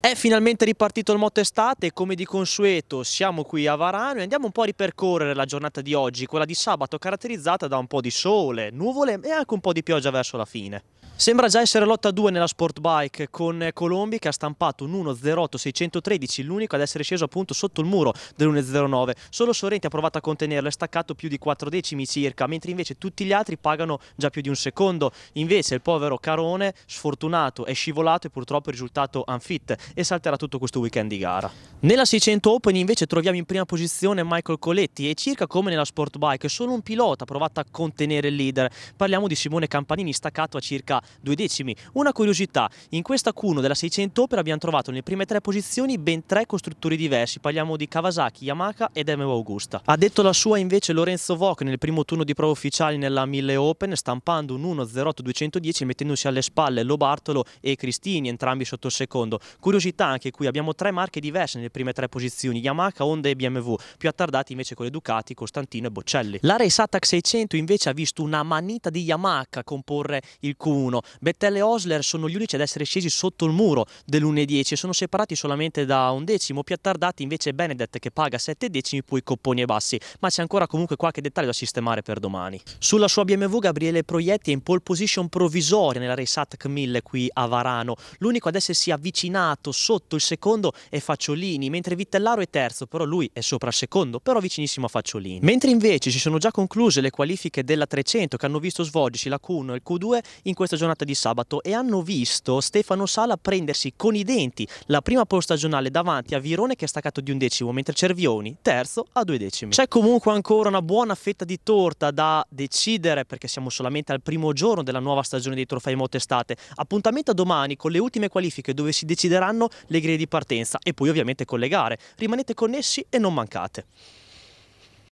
È finalmente ripartito il motto estate, come di consueto siamo qui a Varano e andiamo un po' a ripercorrere la giornata di oggi, quella di sabato caratterizzata da un po' di sole, nuvole e anche un po' di pioggia verso la fine. Sembra già essere lotta 2 nella Sport Bike con Colombi che ha stampato un 1.08.613, l'unico ad essere sceso appunto sotto il muro dell'1.09. Solo Sorrenti ha provato a contenerlo, è staccato più di 4 decimi circa, mentre invece tutti gli altri pagano già più di un secondo. Invece il povero Carone, sfortunato, è scivolato e purtroppo è risultato unfit e salterà tutto questo weekend di gara. Nella 600 Open invece troviamo in prima posizione Michael Coletti e circa come nella Sport Bike, solo un pilota ha provato a contenere il leader. Parliamo di Simone Campanini, staccato a circa due decimi. Una curiosità, in questa Q1 della 600 Opera abbiamo trovato nelle prime tre posizioni ben tre costruttori diversi, parliamo di Kawasaki, Yamaha ed MW Augusta. Ha detto la sua invece Lorenzo Voc nel primo turno di prova ufficiali nella 1000 Open, stampando un 1.08.210 mettendosi alle spalle Lobartolo e Cristini, entrambi sotto il secondo. Curiosità anche qui, abbiamo tre marche diverse nelle prime tre posizioni, Yamaha, Honda e BMW, più attardati invece con le Ducati, Costantino e Bocelli. La Race Attack 600 invece ha visto una manita di Yamaha comporre il Q1, 1. Bettel e Osler sono gli unici ad essere scesi sotto il muro dell'1,10 e sono separati solamente da un decimo. Più attardati invece Benedett che paga 7 decimi, poi Copponi e Bassi. Ma c'è ancora comunque qualche dettaglio da sistemare per domani. Sulla sua BMW Gabriele Proietti è in pole position provvisoria nella Race Atc 1000 qui a Varano. L'unico ad essersi avvicinato sotto il secondo è Facciolini, mentre Vittellaro è terzo, però lui è sopra il secondo, però vicinissimo a Facciolini. Mentre invece si sono già concluse le qualifiche della 300 che hanno visto svolgersi la Q1 e il Q2 in questo stagionata di sabato e hanno visto Stefano Sala prendersi con i denti la prima pole stagionale davanti a Virone che è staccato di un decimo, mentre Cervioni terzo a due decimi. C'è comunque ancora una buona fetta di torta da decidere perché siamo solamente al primo giorno della nuova stagione dei trofei moto estate. Appuntamento a domani con le ultime qualifiche dove si decideranno le griglie di partenza e poi ovviamente collegare. Rimanete connessi e non mancate.